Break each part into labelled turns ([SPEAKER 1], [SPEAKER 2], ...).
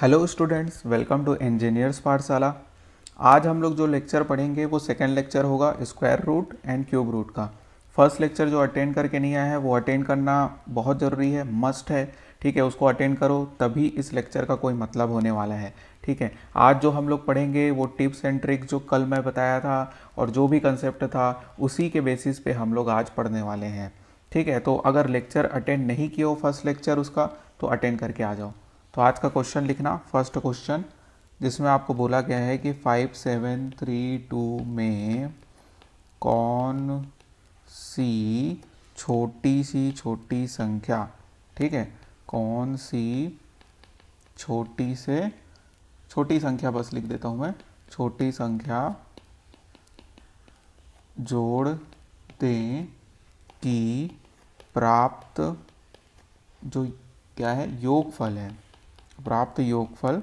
[SPEAKER 1] hello students welcome to engineers Pathshala आज हम लोग जो लेक्चर पढ़ेंगे वो सेकेंड लेक्चर होगा square root and cube root का फर्स्ट लेक्चर जो अटेंड करके नहीं आया है वो अटेंड करना बहुत ज़रूरी है मस्ट है ठीक है उसको अटेंड करो तभी इस लेक्चर का कोई मतलब होने वाला है ठीक है आज जो हम लोग पढ़ेंगे वो टिप्स एंड ट्रिक्स जो कल मैं बताया था और जो भी कंसेप्ट था उसी के बेसिस पे हम लोग आज पढ़ने वाले हैं ठीक है तो अगर लेक्चर अटेंड नहीं किया हो फर्स्ट लेक्चर उसका तो अटेंड करके आ जाओ तो आज का क्वेश्चन लिखना फर्स्ट क्वेश्चन जिसमें आपको बोला गया है कि फाइव सेवन थ्री टू में कौन सी छोटी सी छोटी संख्या ठीक है कौन सी छोटी से छोटी संख्या बस लिख देता हूँ मैं छोटी संख्या जोड़ दें कि प्राप्त जो क्या है योगफल है प्राप्त योगफल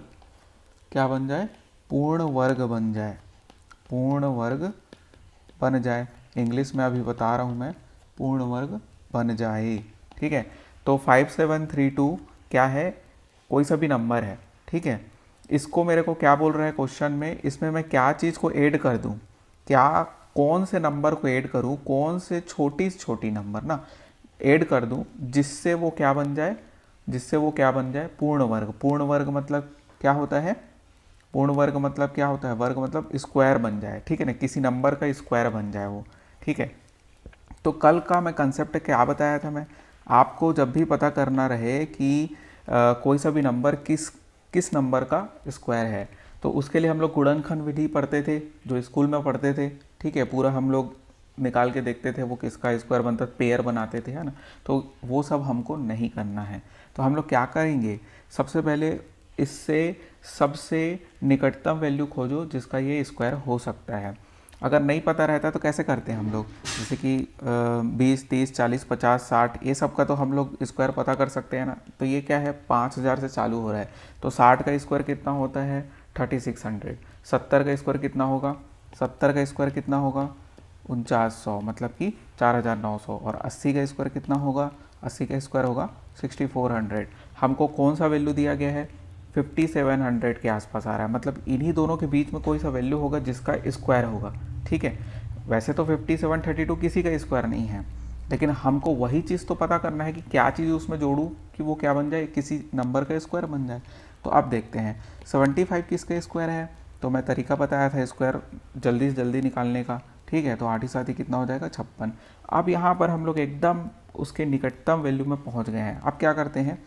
[SPEAKER 1] क्या बन जाए पूर्ण वर्ग बन जाए पूर्ण वर्ग बन जाए इंग्लिश में अभी बता रहा हूँ मैं पूर्ण वर्ग बन जाए ठीक है तो फाइव सेवन थ्री टू क्या है कोई सा भी नंबर है ठीक है इसको मेरे को क्या बोल रहा है क्वेश्चन में इसमें मैं क्या चीज़ को ऐड कर दूँ क्या कौन से नंबर को ऐड करूँ कौन से छोटी छोटी नंबर ना ऐड कर दूँ जिससे वो क्या बन जाए जिससे वो क्या बन जाए पूर्ण वर्ग पूर्ण वर्ग मतलब क्या होता है पूर्ण वर्ग मतलब क्या होता है वर्ग मतलब स्क्वायर बन जाए ठीक है ना किसी नंबर का स्क्वायर बन जाए वो ठीक है तो कल का मैं कंसेप्ट क्या बताया था मैं आपको जब भी पता करना रहे कि आ, कोई सा भी नंबर किस किस नंबर का स्क्वायर है तो उसके लिए हम लोग गुणनखंड विधि पढ़ते थे जो स्कूल में पढ़ते थे ठीक है पूरा हम लोग निकाल के देखते थे वो किसका स्क्वायर बनता पेयर बनाते थे है ना तो वो सब हमको नहीं करना है तो हम लोग क्या करेंगे सबसे पहले इससे सबसे निकटतम वैल्यू खोजो जिसका ये स्क्वायर हो सकता है अगर नहीं पता रहता तो कैसे करते हैं हम लोग जैसे कि बीस तीस चालीस पचास साठ ये सब का तो हम लोग स्क्वायर पता कर सकते हैं ना तो ये क्या है पाँच हज़ार से चालू हो रहा है तो साठ का स्क्वायर कितना होता है थर्टी सिक्स हंड्रेड सत्तर का स्क्वायर कितना होगा सत्तर का स्क्वायर कितना होगा उनचास सौ मतलब कि चार हज़ार नौ सौ और अस्सी का स्क्वायर कितना होगा अस्सी का स्क्वायर होगा सिक्सटी फोर हंड्रेड हमको कौन सा वैल्यू दिया गया है फिफ्टी सेवन हंड्रेड के आसपास आ रहा है मतलब इन्हीं दोनों के बीच में कोई सा वैल्यू होगा जिसका स्क्वायर होगा ठीक है वैसे तो फिफ्टी सेवन थर्टी टू किसी का स्क्वायर नहीं है लेकिन हमको वही चीज़ तो पता करना है कि क्या चीज़ उसमें जोड़ूँ कि वो क्या बन जाए किसी नंबर का स्क्वायर बन जाए तो आप देखते हैं सेवेंटी फाइव किसका स्क्वायर है तो मैं तरीका बताया था स्क्वायर जल्दी से जल्दी निकालने का ठीक है तो आठ ही साथ ही कितना हो जाएगा छप्पन अब यहाँ पर हम लोग एकदम उसके निकटतम वैल्यू में पहुँच गए हैं अब क्या करते हैं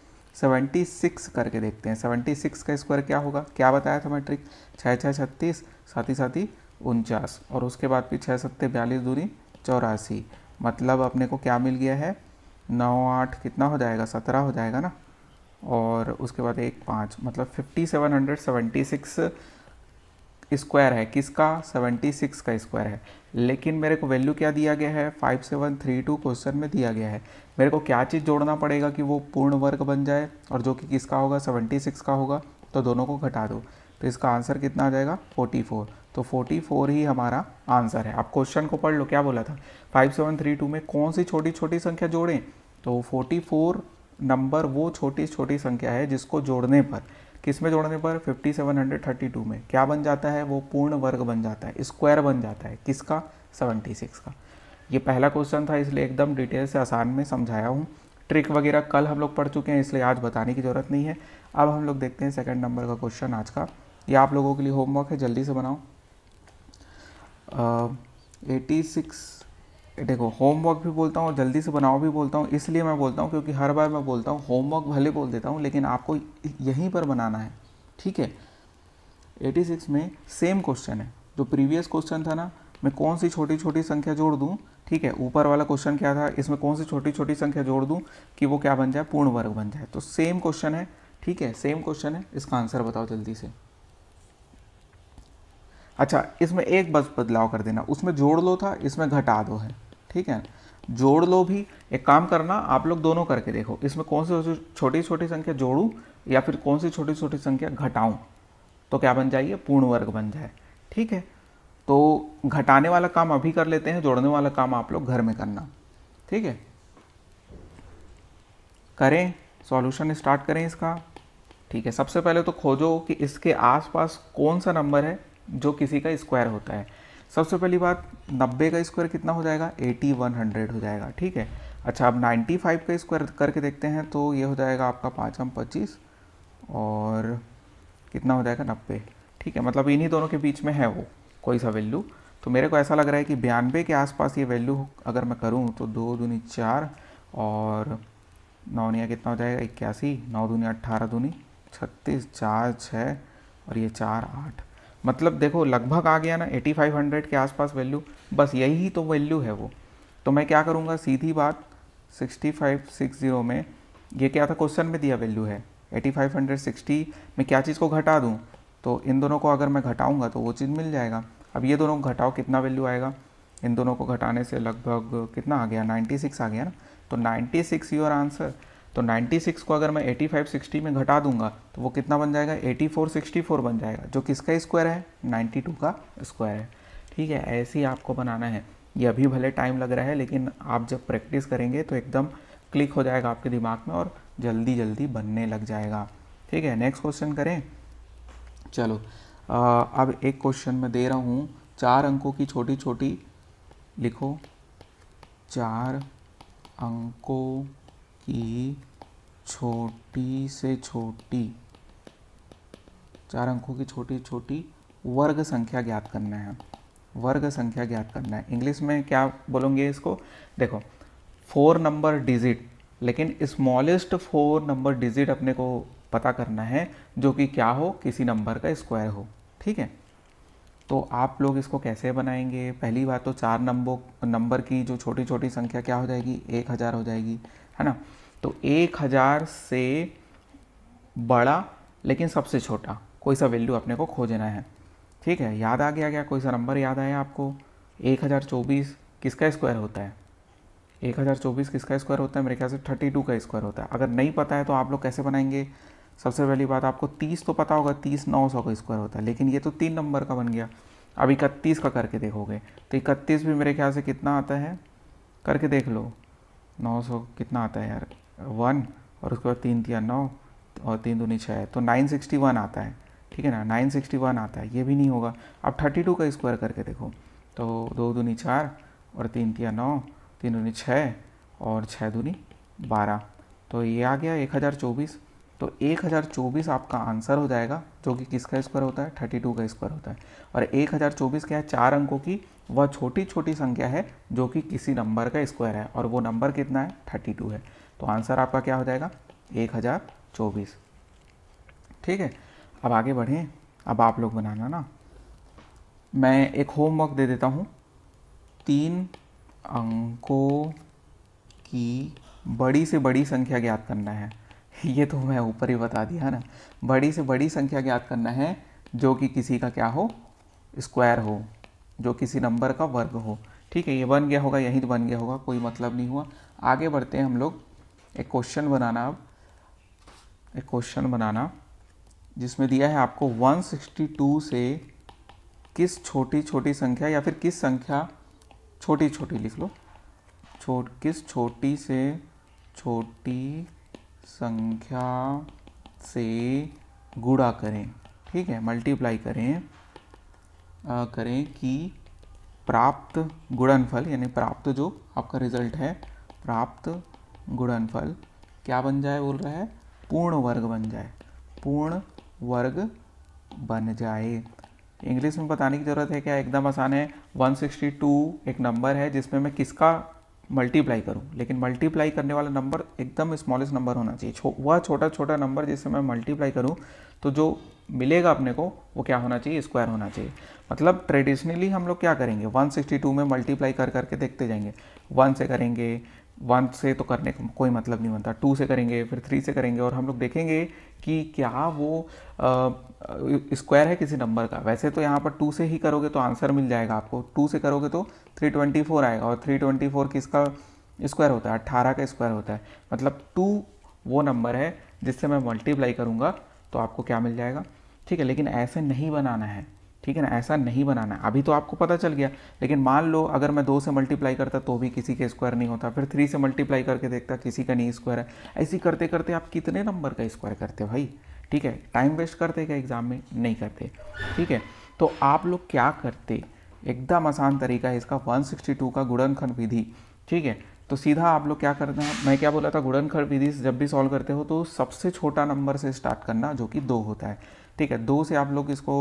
[SPEAKER 1] 76 करके देखते हैं 76 का स्क्वायर क्या होगा क्या बताया था मैट्रिक छः छः छत्तीस साथ ही साथ ही उनचास और उसके बाद फिर छः सत्ते बयालीस दूरी चौरासी मतलब अपने को क्या मिल गया है नौ आठ कितना हो जाएगा सत्रह हो जाएगा ना और उसके बाद एक पाँच मतलब fifty seven hundred seventy six square है किसका 76 का स्क्वायर है लेकिन मेरे को वैल्यू क्या दिया गया है 5732 क्वेश्चन में दिया गया है मेरे को क्या चीज़ जोड़ना पड़ेगा कि वो पूर्ण वर्ग बन जाए और जो कि किसका होगा 76 का होगा तो दोनों को घटा दो तो इसका आंसर कितना आ जाएगा 44 तो 44 ही हमारा आंसर है आप क्वेश्चन को पढ़ लो क्या बोला था फाइव में कौन सी छोटी छोटी संख्या जोड़ें तो फोर्टी नंबर वो छोटी छोटी संख्या है जिसको जोड़ने पर किस में जोड़ने पर 5732 में क्या बन जाता है वो पूर्ण वर्ग बन जाता है स्क्वायर बन जाता है किसका 76 का ये पहला क्वेश्चन था इसलिए एकदम डिटेल से आसान में समझाया हूँ ट्रिक वगैरह कल हम लोग पढ़ चुके हैं इसलिए आज बताने की ज़रूरत नहीं है अब हम लोग देखते हैं सेकेंड नंबर का क्वेश्चन आज का ये आप लोगों के लिए होमवर्क है जल्दी से बनाओ एटी सिक्स देखो होमवर्क भी बोलता हूँ जल्दी से बनाओ भी बोलता हूँ इसलिए मैं बोलता हूँ क्योंकि हर बार मैं बोलता हूँ होमवर्क भले बोल देता हूँ लेकिन आपको यहीं पर बनाना है ठीक है 86 में सेम क्वेश्चन है जो प्रीवियस क्वेश्चन था ना मैं कौन सी छोटी छोटी संख्या जोड़ दूँ ठीक है ऊपर वाला क्वेश्चन क्या था इसमें कौन सी छोटी छोटी संख्या जोड़ दूँ कि वो क्या बन जाए पूर्ण वर्ग बन जाए तो सेम क्वेश्चन है ठीक है सेम क्वेश्चन है इसका आंसर बताओ जल्दी से अच्छा इसमें एक बस बदलाव कर देना उसमें जोड़ लो था इसमें घटा दो है ठीक है जोड़ लो भी एक काम करना आप लोग दोनों करके देखो इसमें कौन सी छोटी छोटी संख्या जोड़ूँ या फिर कौन सी छोटी छोटी संख्या घटाऊँ तो क्या बन जाइए पूर्ण वर्ग बन जाए ठीक है तो घटाने वाला काम अभी कर लेते हैं जोड़ने वाला काम आप लोग घर में करना ठीक है करें सॉल्यूशन स्टार्ट करें इसका ठीक है सबसे पहले तो खोजो कि इसके आसपास कौन सा नंबर है जो किसी का स्क्वायर होता है सबसे पहली बात 90 का स्क्वायर कितना हो जाएगा 80 100 हो जाएगा ठीक है अच्छा अब 95 का स्क्वायर करके देखते हैं तो ये हो जाएगा आपका पाँच हम पच्चीस और कितना हो जाएगा नब्बे ठीक है मतलब इन्हीं दोनों के बीच में है वो कोई सा वैल्यू तो मेरे को ऐसा लग रहा है कि बयानबे के आसपास ये वैल्यू अगर मैं करूँ तो दो दूनी चार और नौ दुनिया कितना हो जाएगा इक्यासी नौ दूनी अट्ठारह दूनी छत्तीस चार छः और ये चार आठ मतलब देखो लगभग आ गया ना 8500 के आसपास वैल्यू बस यही तो वैल्यू है वो तो मैं क्या करूँगा सीधी बात 6560 में ये क्या था क्वेश्चन में दिया वैल्यू है 8560 में क्या चीज़ को घटा दूँ तो इन दोनों को अगर मैं घटाऊँगा तो वो चीज़ मिल जाएगा अब ये दोनों घटाओ कितना वैल्यू आएगा इन दोनों को घटाने से लगभग कितना आ गया 96 आ गया ना तो 96 योर आंसर तो 96 को अगर मैं 8560 में घटा दूंगा तो वो कितना बन जाएगा 8464 बन जाएगा जो किसका स्क्वायर है 92 का स्क्वायर है ठीक है ऐसे ही आपको बनाना है ये अभी भले टाइम लग रहा है लेकिन आप जब प्रैक्टिस करेंगे तो एकदम क्लिक हो जाएगा आपके दिमाग में और जल्दी जल्दी बनने लग जाएगा ठीक है नेक्स्ट क्वेश्चन करें चलो आ, अब एक क्वेश्चन में दे रहा हूँ चार अंकों की छोटी छोटी लिखो चार अंकों कि छोटी से छोटी चार अंकों की छोटी छोटी वर्ग संख्या ज्ञात करना है वर्ग संख्या ज्ञात करना है इंग्लिश में क्या बोलूँगी इसको देखो फोर नंबर डिजिट लेकिन स्मॉलेस्ट फोर नंबर डिजिट अपने को पता करना है जो कि क्या हो किसी नंबर का स्क्वायर हो ठीक है तो आप लोग इसको कैसे बनाएंगे पहली बात तो चार नंबर नंबर की जो छोटी छोटी संख्या क्या हो जाएगी एक हज़ार हो जाएगी है ना तो एक हज़ार से बड़ा लेकिन सबसे छोटा कोई सा वैल्यू अपने को खोजना है ठीक है याद आ गया क्या कोई सा नंबर याद आया आपको एक हज़ार चौबीस किसका स्क्वायर होता है एक हज़ार चौबीस किसका स्क्वायर होता है मेरे ख्याल से थर्टी टू का स्क्वायर होता है अगर नहीं पता है तो आप लोग कैसे बनाएंगे सबसे पहली बात आपको तीस तो पता होगा तीस नौ सौ का स्क्वायर होता है लेकिन ये तो तीन नंबर का बन गया अब इकतीस का करके देखोगे तो इकतीस भी मेरे ख्याल से कितना आता है करके देख लो नौ सौ कितना आता है यार वन और उसके बाद तीन तिया नौ और तीन दूनी छः है तो नाइन सिक्सटी वन आता है ठीक है ना नाइन सिक्सटी वन आता है ये भी नहीं होगा अब थर्टी टू का स्क्वायर करके देखो तो दो दूनी चार और तीन तिया नौ तीन दूनी छः और छः दूनी बारह तो ये आ गया एक हज़ार चौबीस तो एक हज़ार चौबीस आपका आंसर हो जाएगा जो कि किसका स्क्वायर होता है थर्टी टू का स्क्वायर होता है और एक हज़ार चौबीस क्या है चार अंकों की वह छोटी छोटी संख्या है जो कि किसी नंबर का स्क्वायर है और वो नंबर कितना है थर्टी टू है तो आंसर आपका क्या हो जाएगा एक हज़ार चौबीस ठीक है अब आगे बढ़ें अब आप लोग बनाना ना मैं एक होमवर्क दे देता हूँ तीन अंकों की बड़ी से बड़ी संख्या ज्ञात करना है ये तो मैं ऊपर ही बता दिया है ना बड़ी से बड़ी संख्या ज्ञात करना है जो कि किसी का क्या हो स्क्वायर हो जो किसी नंबर का वर्ग हो ठीक है ये बन गया होगा यही तो बन गया होगा कोई मतलब नहीं हुआ आगे बढ़ते हैं हम लोग एक क्वेश्चन बनाना अब एक क्वेश्चन बनाना जिसमें दिया है आपको 162 से किस छोटी छोटी संख्या या फिर किस संख्या छोटी छोटी लिख लो छोट किस छोटी से छोटी संख्या से गुड़ा करें ठीक है मल्टीप्लाई करें आ, करें कि प्राप्त गुणनफल यानी प्राप्त जो आपका रिजल्ट है प्राप्त गुणनफल क्या बन जाए बोल रहा है पूर्ण वर्ग बन जाए पूर्ण वर्ग बन जाए इंग्लिश में बताने की ज़रूरत है क्या एकदम आसान है 162 एक नंबर है जिसमें मैं किसका मल्टीप्लाई करूँ लेकिन मल्टीप्लाई करने वाला नंबर एकदम स्मॉलेस्ट नंबर होना चाहिए छो, वह छोटा छोटा नंबर जिससे मैं मल्टीप्लाई करूँ तो जो मिलेगा अपने को वो क्या होना चाहिए स्क्वायर होना चाहिए मतलब ट्रेडिशनली हम लोग क्या करेंगे 162 में मल्टीप्लाई कर करके देखते जाएंगे वन से करेंगे वन से तो करने का कोई मतलब नहीं बनता टू से करेंगे फिर थ्री से करेंगे और हम लोग देखेंगे कि क्या वो स्क्वायर है किसी नंबर का वैसे तो यहाँ पर टू से ही करोगे तो आंसर मिल जाएगा आपको टू से करोगे तो थ्री ट्वेंटी फोर आएगा और थ्री ट्वेंटी फोर किसका स्क्वायर होता है अट्ठारह का स्क्वायर होता है मतलब टू वो नंबर है जिससे मैं मल्टीप्लाई करूँगा तो आपको क्या मिल जाएगा ठीक है लेकिन ऐसे नहीं बनाना है ठीक है ना ऐसा नहीं बनाना है अभी तो आपको पता चल गया लेकिन मान लो अगर मैं दो से मल्टीप्लाई करता तो भी किसी के स्क्वायर नहीं होता फिर थ्री से मल्टीप्लाई करके देखता किसी का नहीं स्क्वायर है ऐसी करते करते आप कितने नंबर का स्क्वायर करते हो भाई ठीक है टाइम वेस्ट करते क्या एग्ज़ाम में नहीं करते ठीक है तो आप लोग क्या करते एकदम आसान तरीका है इसका वन का गुणनखंड विधि ठीक है तो सीधा आप लोग क्या करना है मैं क्या बोला था गुणनखंड विधि जब भी सॉल्व करते हो तो सबसे छोटा नंबर से स्टार्ट करना जो कि दो होता है ठीक है दो से आप लोग इसको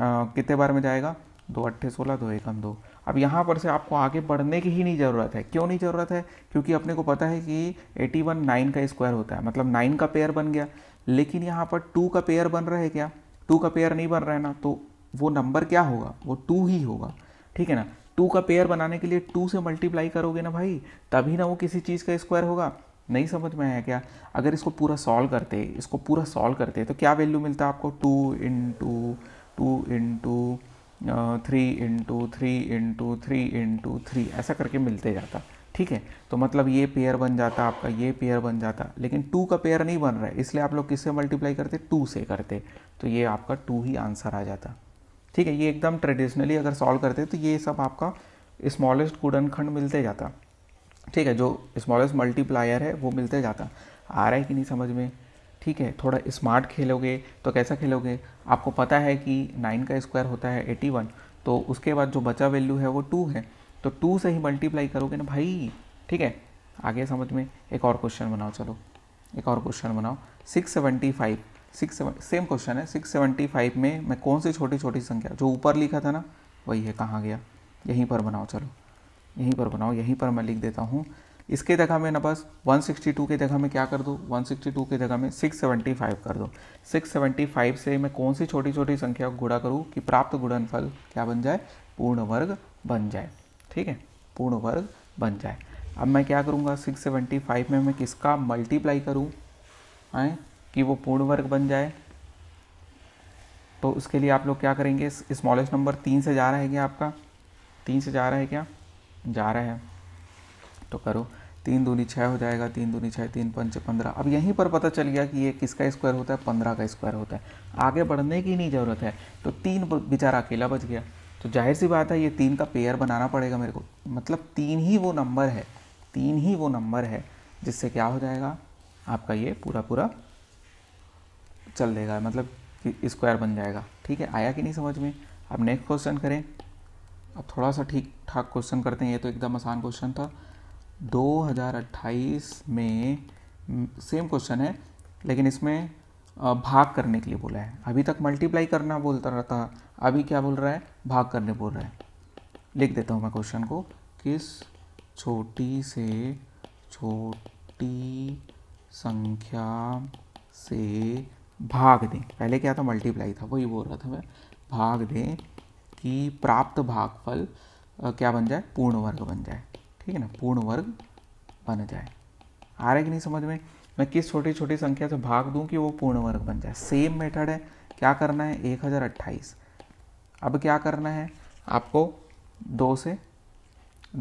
[SPEAKER 1] कितने बार में जाएगा दो अट्ठे सोलह दो एकम दो अब यहाँ पर से आपको आगे बढ़ने की ही नहीं ज़रूरत है क्यों नहीं ज़रूरत है क्योंकि अपने को पता है कि एटी वन नाइन का स्क्वायर होता है मतलब नाइन का पेयर बन गया लेकिन यहाँ पर टू का पेयर बन रहा है क्या टू का पेयर नहीं बन रहा है ना तो वो नंबर क्या होगा वो टू ही होगा ठीक है ना टू का पेयर बनाने के लिए टू से मल्टीप्लाई करोगे ना भाई तभी ना वो किसी चीज़ का स्क्वायर होगा नहीं समझ में आया क्या अगर इसको पूरा सॉल्व करते इसको पूरा सॉल्व करते तो क्या वैल्यू मिलता है आपको two in two two into three into three into three into three ऐसा करके मिलते जाता ठीक है तो मतलब ये पेयर बन जाता आपका ये पेयर बन जाता लेकिन टू का पेयर नहीं बन रहा है इसलिए आप लोग किससे मल्टीप्लाई करते टू से करते तो ये आपका टू ही आंसर आ जाता ठीक है ये एकदम ट्रेडिशनली अगर सॉल्व करते तो ये सब आपका स्मॉलेस्ट खंड मिलते जाता ठीक है जो स्मॉलेस्ट मल्टीप्लायर है वो मिलते जाता आ रहा है कि नहीं समझ में ठीक है थोड़ा स्मार्ट खेलोगे तो कैसा खेलोगे आपको पता है कि नाइन का स्क्वायर होता है एटी वन तो उसके बाद जो बचा वैल्यू है वो टू है तो टू से ही मल्टीप्लाई करोगे ना भाई ठीक है आगे समझ में एक और क्वेश्चन बनाओ चलो एक और क्वेश्चन बनाओ six seventy five six same question है सिक्स सेवेंटी फाइव में मैं कौन सी छोटी छोटी संख्या जो ऊपर लिखा था ना वही है कहाँ गया यहीं पर बनाओ चलो यहीं पर बनाओ यहीं पर मैं लिख देता हूँ इसके जगह में ना बस 162 के जगह में क्या कर दूँ 162 के जगह में 675 कर दूँ 675 से मैं कौन सी छोटी छोटी संख्या को गुणा करूँ कि प्राप्त गुणनफल क्या बन जाए पूर्ण वर्ग बन जाए ठीक है पूर्ण वर्ग बन जाए अब मैं क्या करूँगा 675 में मैं किसका मल्टीप्लाई करूँ आए कि वो पूर्ण वर्ग बन जाए तो उसके लिए आप लोग क्या करेंगे स्मॉलेस्ट नंबर तीन से जा रहा है क्या आपका तीन से जा रहा है क्या जा रहा है तो करो तीन दूनी छः हो जाएगा तीन दूनी छः तीन पंच पंद्रह अब यहीं पर पता चल गया कि ये किसका स्क्वायर होता है पंद्रह का स्क्वायर होता है आगे बढ़ने की नहीं ज़रूरत है तो तीन बेचारा अकेला बच गया तो जाहिर सी बात है ये तीन का पेयर बनाना पड़ेगा मेरे को मतलब तीन ही वो नंबर है तीन ही वो नंबर है जिससे क्या हो जाएगा आपका ये पूरा पूरा चल देगा मतलब स्क्वायर बन जाएगा ठीक है आया कि नहीं समझ में अब नेक्स्ट क्वेश्चन करें अब थोड़ा सा ठीक ठाक क्वेश्चन करते हैं ये तो एकदम आसान क्वेश्चन था 2028 में सेम क्वेश्चन है लेकिन इसमें भाग करने के लिए बोला है अभी तक मल्टीप्लाई करना बोलता रहता अभी क्या बोल रहा है भाग करने बोल रहा है लिख देता हूँ मैं क्वेश्चन को किस छोटी से छोटी संख्या से भाग दें पहले क्या था मल्टीप्लाई था वही बोल रहा था मैं भाग दें कि प्राप्त भागफल क्या बन जाए पूर्ण वर्ग बन जाए ठीक है ना पूर्ण वर्ग बन जाए आ रहा है कि नहीं समझ में मैं किस छोटी छोटी संख्या से भाग दूं कि वो पूर्ण वर्ग बन जाए सेम मेथड है क्या करना है एक हज़ार अट्ठाईस अब क्या करना है आपको दो से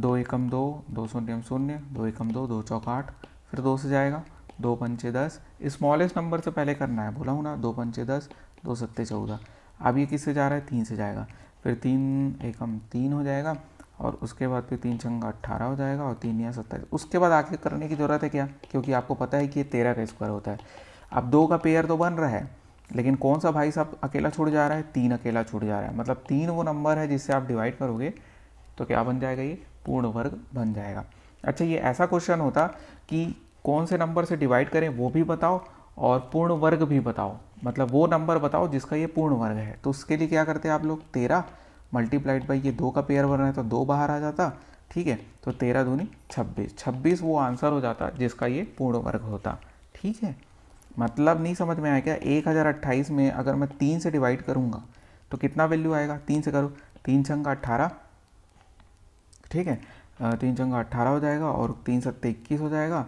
[SPEAKER 1] दो एकम दो दो शून्य शून्य दो एकम दो दो चौक आठ फिर दो से जाएगा दो पंचे दस स्मॉलेस्ट नंबर से पहले करना है बोला हूँ ना दो पंचे दस दो सत्ते चौदह अब ये किससे जा रहा है तीन से जाएगा फिर तीन एकम तीन हो जाएगा और उसके बाद फिर तीन छंगा अट्ठारह हो जाएगा और तीन या सत्ताईस उसके बाद आगे करने की ज़रूरत है क्या क्योंकि आपको पता है कि ये तेरह का स्क्वायर होता है अब दो का पेयर तो बन रहा है लेकिन कौन सा भाई साहब अकेला छूट जा रहा है तीन अकेला छूट जा रहा है मतलब तीन वो नंबर है जिससे आप डिवाइड करोगे तो क्या बन जाएगा ये पूर्ण वर्ग बन जाएगा अच्छा ये ऐसा क्वेश्चन होता कि कौन से नंबर से डिवाइड करें वो भी बताओ और पूर्ण वर्ग भी बताओ मतलब वो नंबर बताओ जिसका ये पूर्ण वर्ग है तो उसके लिए क्या करते हैं आप लोग तेरह मल्टीप्लाइड बाई ये दो का पेयर बन रहा है तो दो बाहर आ जाता ठीक है तो तेरह दूनी छब्बीस छब्बीस वो आंसर हो जाता जिसका ये पूर्ण वर्ग होता ठीक है मतलब नहीं समझ में आया क्या एक हज़ार अट्ठाईस में अगर मैं तीन से डिवाइड करूँगा तो कितना वैल्यू आएगा तीन से करो तीन छंगा अट्ठारह ठीक है तीन छंगा अट्ठारह हो जाएगा और तीन सत्ते इक्कीस हो जाएगा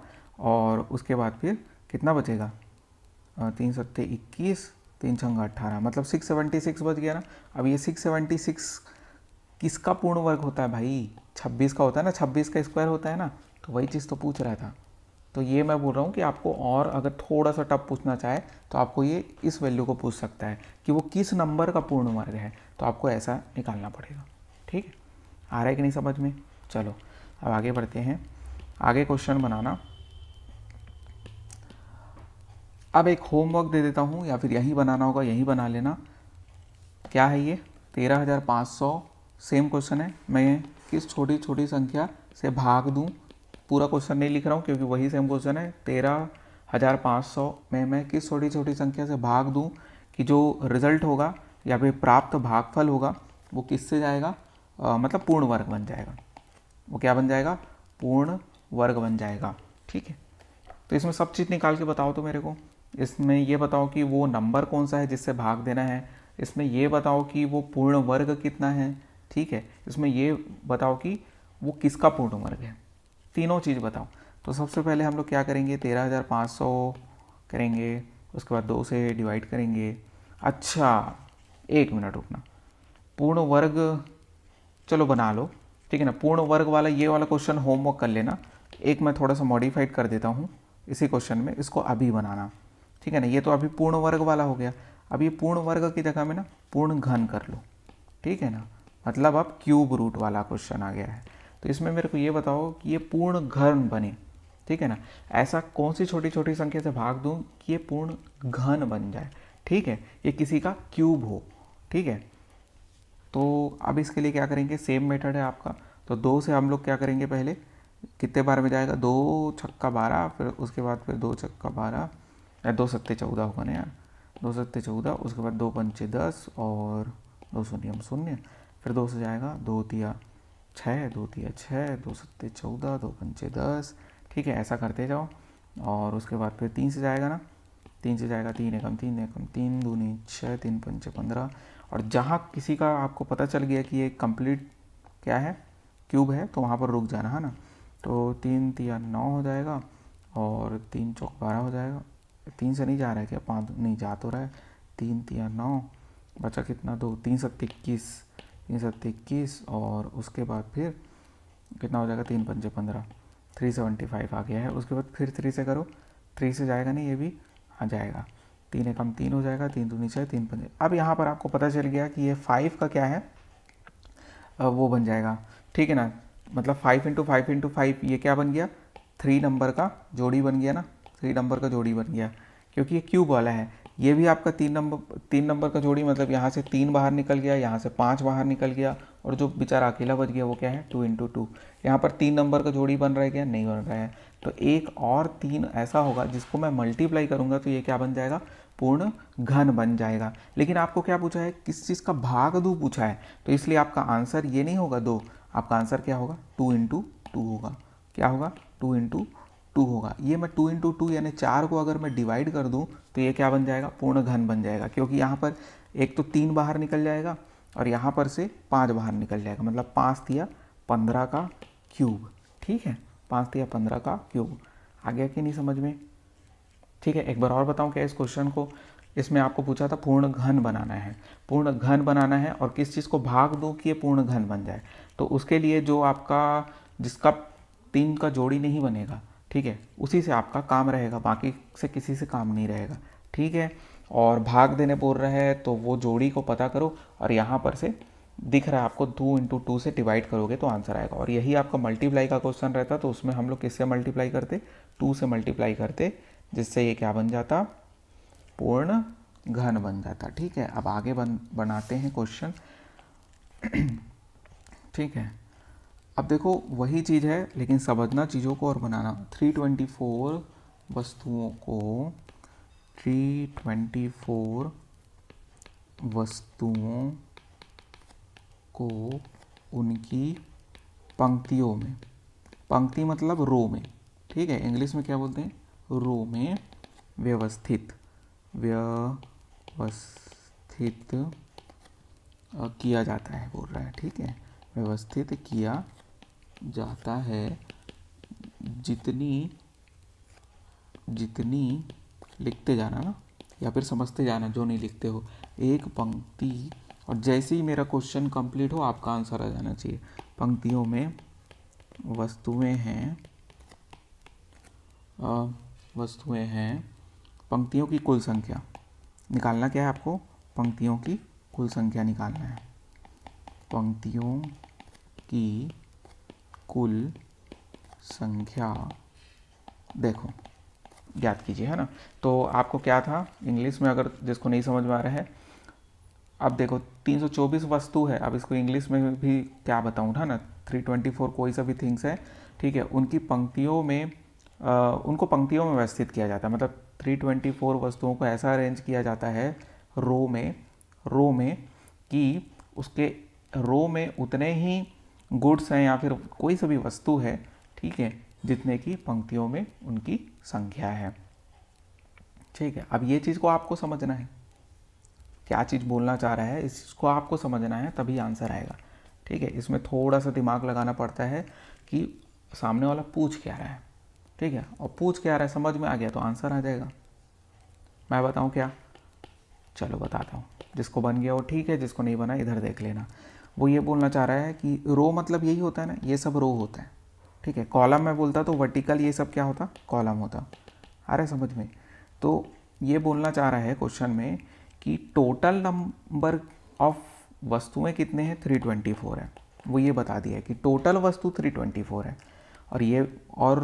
[SPEAKER 1] और उसके बाद फिर कितना बचेगा तीन सत्ते इक्कीस तीन छंगा अट्ठारह मतलब सिक्स सेवेंटी सिक्स बच गया ना अब ये सिक्स सेवेंटी सिक्स किसका पूर्ण वर्ग होता है भाई छब्बीस का होता है ना छब्बीस का स्क्वायर होता है ना तो वही चीज़ तो पूछ रहा था तो ये मैं बोल रहा हूँ कि आपको और अगर थोड़ा सा टफ पूछना चाहे तो आपको ये इस वैल्यू को पूछ सकता है कि वो किस नंबर का पूर्ण वर्ग है तो आपको ऐसा निकालना पड़ेगा ठीक है आ रहा है कि नहीं समझ में चलो अब आगे बढ़ते हैं आगे क्वेश्चन बनाना अब एक होमवर्क दे देता हूँ या फिर यहीं बनाना होगा यहीं बना लेना क्या है ये तेरह हज़ार पाँच सौ सेम क्वेश्चन है मैं किस छोटी छोटी संख्या से भाग दूँ पूरा क्वेश्चन नहीं लिख रहा हूँ क्योंकि वही सेम क्वेश्चन है तेरह हज़ार पाँच सौ में मैं किस छोटी छोटी संख्या से भाग दूँ कि जो रिजल्ट होगा या फिर प्राप्त भागफल होगा वो किससे जाएगा आ, मतलब पूर्ण वर्ग बन जाएगा वो क्या बन जाएगा पूर्ण वर्ग बन जाएगा ठीक है तो इसमें सब चीज़ निकाल के बताओ तो मेरे को इसमें ये बताओ कि वो नंबर कौन सा है जिससे भाग देना है इसमें ये बताओ कि वो पूर्ण वर्ग कितना है ठीक है इसमें ये बताओ कि वो किसका पूर्ण वर्ग है तीनों चीज़ बताओ तो सबसे पहले हम लोग क्या करेंगे तेरह हज़ार पाँच सौ करेंगे उसके बाद दो से डिवाइड करेंगे अच्छा एक मिनट रुकना पूर्ण वर्ग चलो बना लो ठीक है ना पूर्ण वर्ग वाला ये वाला क्वेश्चन होमवर्क कर लेना एक मैं थोड़ा सा मॉडिफाइड कर देता हूँ इसी क्वेश्चन में इसको अभी बनाना ठीक है ना ये तो अभी पूर्ण वर्ग वाला हो गया अब ये पूर्ण वर्ग की जगह में ना पूर्ण घन कर लो ठीक है ना मतलब अब क्यूब रूट वाला क्वेश्चन आ गया है तो इसमें मेरे को ये बताओ कि ये पूर्ण घन बने ठीक है ना ऐसा कौन सी छोटी छोटी संख्या से भाग दूँ कि ये पूर्ण घन बन जाए ठीक है ये किसी का क्यूब हो ठीक है तो अब इसके लिए क्या करेंगे सेम मेथड है आपका तो दो से हम लोग क्या करेंगे पहले कितने बार में जाएगा दो छक्का बारह फिर उसके बाद फिर दो छक्का बारह यार दो सत्ते चौदह होगा ना यार दो सत्ते चौदह उसके बाद दो पंचे दस और दो शून्य हम शून्य फिर दो से जाएगा दो तिया छः दो तिया छः दो सत्ते चौदह दो पंचे दस ठीक है ऐसा करते जाओ और उसके बाद फिर तीन से जाएगा ना तीन से जाएगा तीन एकम तीन एकम तीन दूनी छः तीन पंचे पंद्रह और जहाँ किसी का आपको पता चल गया कि ये कंप्लीट क्या है क्यूब है तो वहाँ पर रुक जाना है ना तो तीन तिया नौ हो जाएगा और तीन चौक बारह हो जाएगा तीन से नहीं जा रहा है क्या पाँच नहीं जा तो रहा है तीन तीन नौ बचा कितना दो तीन सत्ते इक्कीस तीन सत्ते इक्कीस और उसके बाद फिर कितना हो जाएगा तीन पंजे पंद्रह थ्री सेवेंटी फाइव आ गया है उसके बाद फिर थ्री से करो थ्री से जाएगा नहीं ये भी आ जाएगा तीन एकम तीन हो जाएगा तीन दूनी छः तीन पंजे अब यहाँ पर आपको पता चल गया कि ये फाइव का क्या है वो बन जाएगा ठीक है ना मतलब five into five into five ये क्या बन गया थ्री नंबर का जोड़ी बन गया ना थ्री नंबर का जोड़ी बन गया क्योंकि ये क्यूब वाला है ये भी आपका तीन नंबर तीन नंबर का जोड़ी मतलब यहाँ से तीन बाहर निकल गया यहाँ से पाँच बाहर निकल गया और जो बेचारा अकेला बच गया वो क्या है टू इंटू टू यहाँ पर तीन नंबर का जोड़ी बन रहा है क्या नहीं बन रहा है तो एक और तीन ऐसा होगा जिसको मैं मल्टीप्लाई करूँगा तो ये क्या बन जाएगा पूर्ण घन बन जाएगा लेकिन आपको क्या पूछा है किस चीज़ का भाग दो पूछा है तो इसलिए आपका आंसर ये नहीं होगा दो आपका आंसर क्या होगा टू इंटू टू होगा क्या होगा टू इंटू टू होगा ये मैं टू इंटू टू यानी चार को अगर मैं डिवाइड कर दूँ तो ये क्या बन जाएगा पूर्ण घन बन जाएगा क्योंकि यहाँ पर एक तो तीन बाहर निकल जाएगा और यहाँ पर से पाँच बाहर निकल जाएगा मतलब पाँच दिया पंद्रह का क्यूब ठीक है पाँच दिया पंद्रह का क्यूब आ गया कि नहीं समझ में ठीक है एक बार और बताऊँ क्या इस क्वेश्चन को इसमें आपको पूछा था पूर्ण घन बनाना है पूर्ण घन बनाना है और किस चीज़ को भाग दो कि ये पूर्ण घन बन जाए तो उसके लिए जो आपका जिसका तीन का जोड़ी नहीं बनेगा ठीक है उसी से आपका काम रहेगा बाकी से किसी से काम नहीं रहेगा ठीक है और भाग देने बोल रहा है तो वो जोड़ी को पता करो और यहाँ पर से दिख रहा है आपको टू इंटू टू से डिवाइड करोगे तो आंसर आएगा और यही आपका मल्टीप्लाई का क्वेश्चन रहता तो उसमें हम लोग किससे मल्टीप्लाई करते टू से मल्टीप्लाई करते जिससे ये क्या बन जाता पूर्ण घन बन जाता ठीक है अब आगे बन बनाते हैं क्वेश्चन ठीक है अब देखो वही चीज़ है लेकिन समझना चीज़ों को और बनाना 324 वस्तुओं को 324 वस्तुओं को उनकी पंक्तियों में पंक्ति मतलब रो में ठीक है इंग्लिश में क्या बोलते हैं रो में व्यवस्थित व्यवस्थित किया जाता है बोल रहा है ठीक है व्यवस्थित किया जाता है जितनी जितनी लिखते जाना ना या फिर समझते जाना जो नहीं लिखते हो एक पंक्ति और जैसे ही मेरा क्वेश्चन कंप्लीट हो आपका आंसर आ जाना चाहिए पंक्तियों में वस्तुएं हैं वस्तुएं हैं पंक्तियों की कुल संख्या निकालना क्या है आपको पंक्तियों की कुल संख्या निकालना है पंक्तियों की कुल संख्या देखो याद कीजिए है ना तो आपको क्या था इंग्लिश में अगर जिसको नहीं समझ में आ रहा है अब देखो 324 वस्तु है अब इसको इंग्लिश में भी क्या बताऊँ है ना 324 कोई सा भी थिंग्स है ठीक है उनकी पंक्तियों में आ, उनको पंक्तियों में व्यवस्थित किया जाता है मतलब 324 वस्तुओं को ऐसा अरेंज किया जाता है रो में रो में कि उसके रो में उतने ही गुड्स हैं या फिर कोई सभी वस्तु है ठीक है जितने की पंक्तियों में उनकी संख्या है ठीक है अब ये चीज़ को आपको समझना है क्या चीज़ बोलना चाह रहा है इस चीज़ को आपको समझना है तभी आंसर आएगा ठीक है इसमें थोड़ा सा दिमाग लगाना पड़ता है कि सामने वाला पूछ क्या रहा है ठीक है और पूछ क्या रहा है समझ में आ गया तो आंसर आ जाएगा मैं बताऊँ क्या चलो बताता हूँ जिसको बन गया वो ठीक है जिसको नहीं बना इधर देख लेना वो ये बोलना चाह रहा है कि रो मतलब यही होता है ना ये सब रो होता है ठीक है कॉलम में बोलता तो वर्टिकल ये सब क्या होता कॉलम होता आ रहा है समझ में तो ये बोलना चाह रहा है क्वेश्चन में कि टोटल नंबर ऑफ वस्तुएं कितने हैं 324 है वो ये बता दिया है कि टोटल वस्तु 324 है और ये और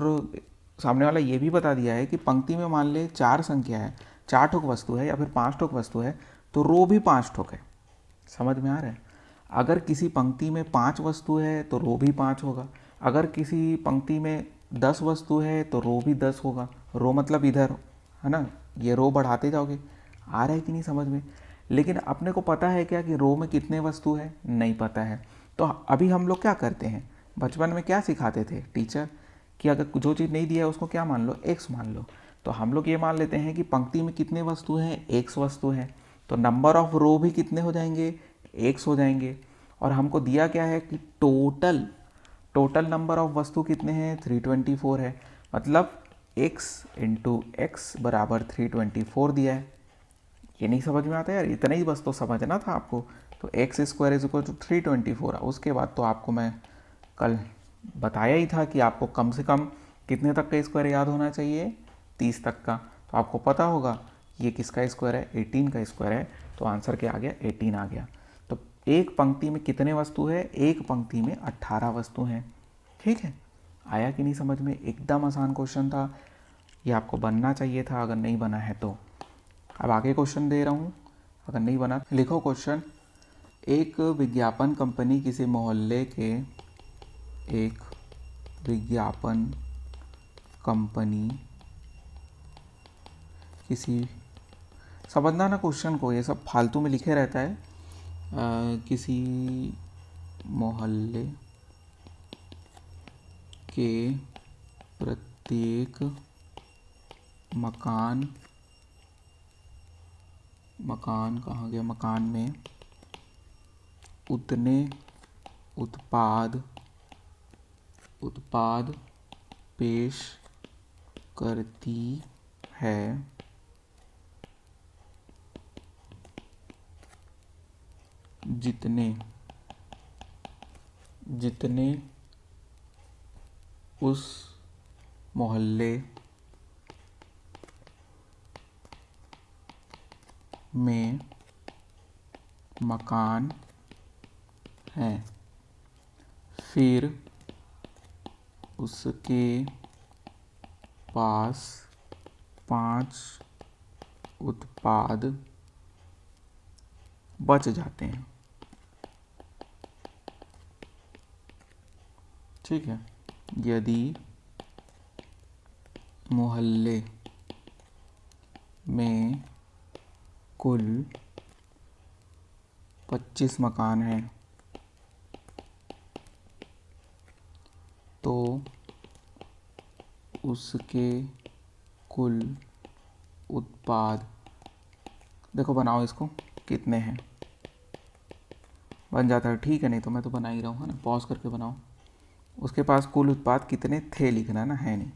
[SPEAKER 1] सामने वाला ये भी बता दिया है कि पंक्ति में मान ले चार संख्या है चार ठोक वस्तु है या फिर पाँच ठोक वस्तु है तो रो भी पाँच ठोक है समझ में आ रहा है अगर किसी पंक्ति में पाँच वस्तु है तो रो भी पाँच होगा अगर किसी पंक्ति में दस वस्तु है तो रो भी दस होगा रो मतलब इधर है ना ये रो बढ़ाते जाओगे आ रहा है कि नहीं समझ में लेकिन अपने को पता है क्या कि रो में कितने वस्तु है नहीं पता है तो अभी हम लोग क्या करते हैं बचपन में क्या सिखाते थे टीचर कि अगर जो चीज़ नहीं दिया है उसको क्या मान लो एक्स मान लो तो हम लोग ये मान लेते हैं कि पंक्ति में कितने वस्तु हैं एक्स वस्तु है तो नंबर ऑफ रो भी कितने हो जाएंगे एक्स हो जाएंगे और हमको दिया क्या है कि टोटल टोटल नंबर ऑफ वस्तु कितने हैं 324 है मतलब x इंटू एक्स बराबर थ्री ट्वेंटी फोर दिया है ये नहीं समझ में आता यार इतना ही बस तो समझना था आपको तो x square is equal to three twenty four उसके बाद तो आपको मैं कल बताया ही था कि आपको कम से कम कितने तक का स्क्वायर याद होना चाहिए तीस तक का तो आपको पता होगा ये किसका स्क्वायर है एटीन का स्क्वायर है तो आंसर क्या आ गया एटीन आ गया एक पंक्ति में कितने वस्तु है एक पंक्ति में अट्ठारह वस्तु हैं ठीक है आया कि नहीं समझ में एकदम आसान क्वेश्चन था ये आपको बनना चाहिए था अगर नहीं बना है तो अब आगे क्वेश्चन दे रहा हूँ अगर नहीं बना लिखो क्वेश्चन एक विज्ञापन कंपनी किसी मोहल्ले के एक विज्ञापन कंपनी किसी समझना ना क्वेश्चन को ये सब फालतू में लिखे रहता है किसी मोहल्ले के प्रत्येक मकान मकान कहा गया मकान में उतने उत्पाद उत्पाद पेश करती है जितने जितने उस मोहल्ले में मकान हैं फिर उसके पास पांच उत्पाद बच जाते हैं ठीक है यदि मोहल्ले में कुल पच्चीस मकान हैं तो उसके कुल उत्पाद देखो बनाओ इसको कितने हैं बन जाता है ठीक है नहीं तो मैं तो बना ही रहा हूँ है ना पॉज करके बनाओ उसके पास कुल उत्पाद कितने थे लिखना ना है नहीं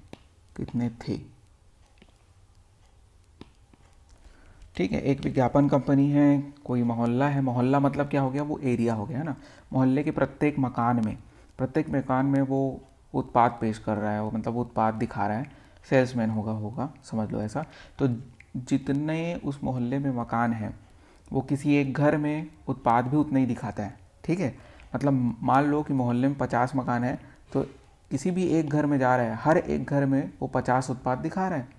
[SPEAKER 1] कितने थे ठीक है एक विज्ञापन कंपनी है कोई मोहल्ला है मोहल्ला मतलब क्या हो गया वो एरिया हो गया ना मोहल्ले के प्रत्येक मकान में प्रत्येक मकान में वो उत्पाद पेश कर रहा है वो मतलब उत्पाद दिखा रहा है सेल्समैन होगा होगा समझ लो ऐसा तो जितने उस मोहल्ले में मकान हैं वो किसी एक घर में उत्पाद भी उतना ही दिखाता है ठीक है मतलब मान लो कि मोहल्ले में पचास मकान है तो किसी भी एक घर में जा रहा है हर एक घर में वो पचास उत्पाद दिखा रहे हैं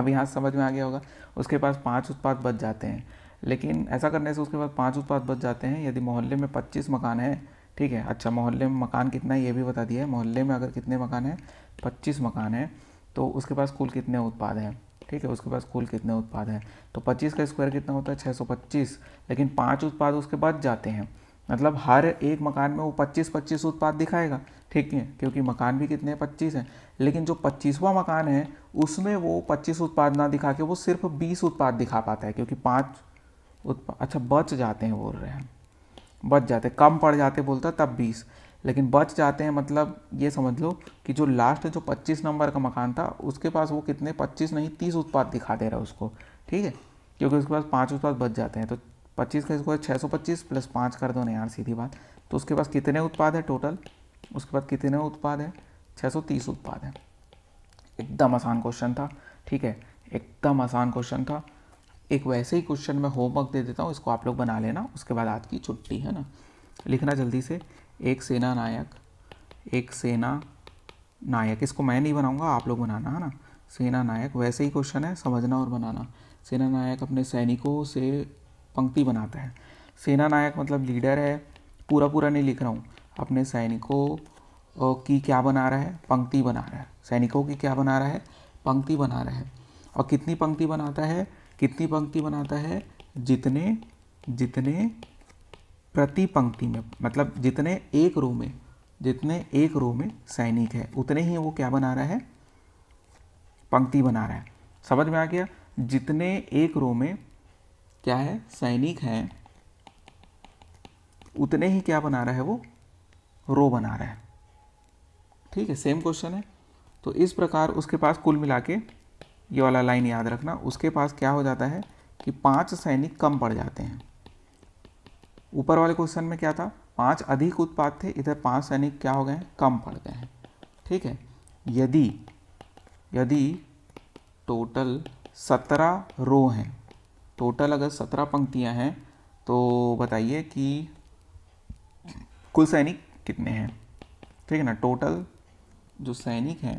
[SPEAKER 1] अब यहाँ समझ में आ गया होगा उसके पास पाँच उत्पाद बच जाते हैं लेकिन ऐसा करने से उसके पास पाँच उत्पाद बच जाते हैं यदि मोहल्ले में पच्चीस मकान है ठीक है अच्छा मोहल्ले में मकान कितना है ये भी बता दिया है मोहल्ले में अगर कितने मकान हैं पच्चीस मकान हैं तो उसके पास कुल कितने उत्पाद हैं ठीक है उसके पास कुल कितने उत्पाद हैं तो पच्चीस का स्क्वायर कितना होता है छः सौ पच्चीस लेकिन पाँच उत्पाद उसके बच जाते हैं मतलब हर एक मकान में वो 25-25 उत्पाद दिखाएगा ठीक है क्योंकि मकान भी कितने 25 हैं लेकिन जो 25वां मकान है उसमें वो 25 उत्पाद ना दिखा के वो सिर्फ 20 उत्पाद दिखा पाता है क्योंकि पाँच उत्पाद अच्छा बच जाते हैं बोल रहे हैं बच जाते कम पड़ जाते बोलता तब बीस लेकिन बच जाते हैं मतलब ये समझ लो कि जो लास्ट जो पच्चीस नंबर का मकान था उसके पास वो कितने पच्चीस नहीं तीस उत्पाद दिखा दे रहा है उसको ठीक है क्योंकि उसके पास पाँच उत्पाद बच जाते हैं तो पच्चीस का स्क्वायर छः सौ पच्चीस प्लस पाँच कर दो ना यार सीधी बात तो उसके पास कितने उत्पाद है टोटल उसके बाद कितने उत्पाद है छः सौ तीस उत्पाद है एकदम आसान क्वेश्चन था ठीक है एकदम आसान क्वेश्चन था एक वैसे ही क्वेश्चन मैं होमवर्क दे देता हूँ इसको आप लोग बना लेना उसके बाद आज की छुट्टी है ना लिखना जल्दी से एक सेना नायक एक सेना नायक इसको मैं नहीं बनाऊँगा आप लोग बनाना है ना सेना नायक वैसे ही क्वेश्चन है समझना और बनाना सेना नायक अपने सैनिकों से पंक्ति बनाता है सेना नायक मतलब लीडर है पूरा पूरा नहीं लिख रहा हूँ अपने सैनिकों की क्या बना रहा है पंक्ति बना रहा है सैनिकों की क्या बना रहा है पंक्ति बना रहा है और कितनी पंक्ति बनाता है कितनी पंक्ति बनाता है जितने जितने प्रति पंक्ति में मतलब जितने एक रो में जितने एक रो में सैनिक है उतने ही वो क्या बना रहा है पंक्ति बना रहा है समझ में आ गया जितने एक रो में क्या है सैनिक हैं उतने ही क्या बना रहा है वो रो बना रहा है ठीक है सेम क्वेश्चन है तो इस प्रकार उसके पास कुल मिला के ये वाला लाइन याद रखना उसके पास क्या हो जाता है कि पांच सैनिक कम पड़ जाते हैं ऊपर वाले क्वेश्चन में क्या था पांच अधिक उत्पाद थे इधर पांच सैनिक क्या हो गए हैं कम पड़ गए हैं ठीक है यदि यदि टोटल सत्रह रो हैं टोटल अगर सत्रह पंक्तियाँ हैं तो बताइए कि कुल सैनिक कितने हैं ठीक है ना टोटल जो सैनिक हैं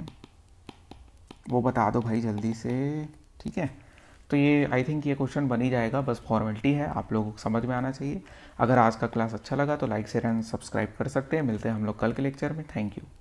[SPEAKER 1] वो बता दो भाई जल्दी से ठीक है तो ये आई थिंक ये क्वेश्चन बन ही जाएगा बस फॉर्मेलिटी है आप लोगों को समझ में आना चाहिए अगर आज का क्लास अच्छा लगा तो लाइक शेयर एंड सब्सक्राइब कर सकते हैं मिलते हैं हम लोग कल के लेक्चर में थैंक यू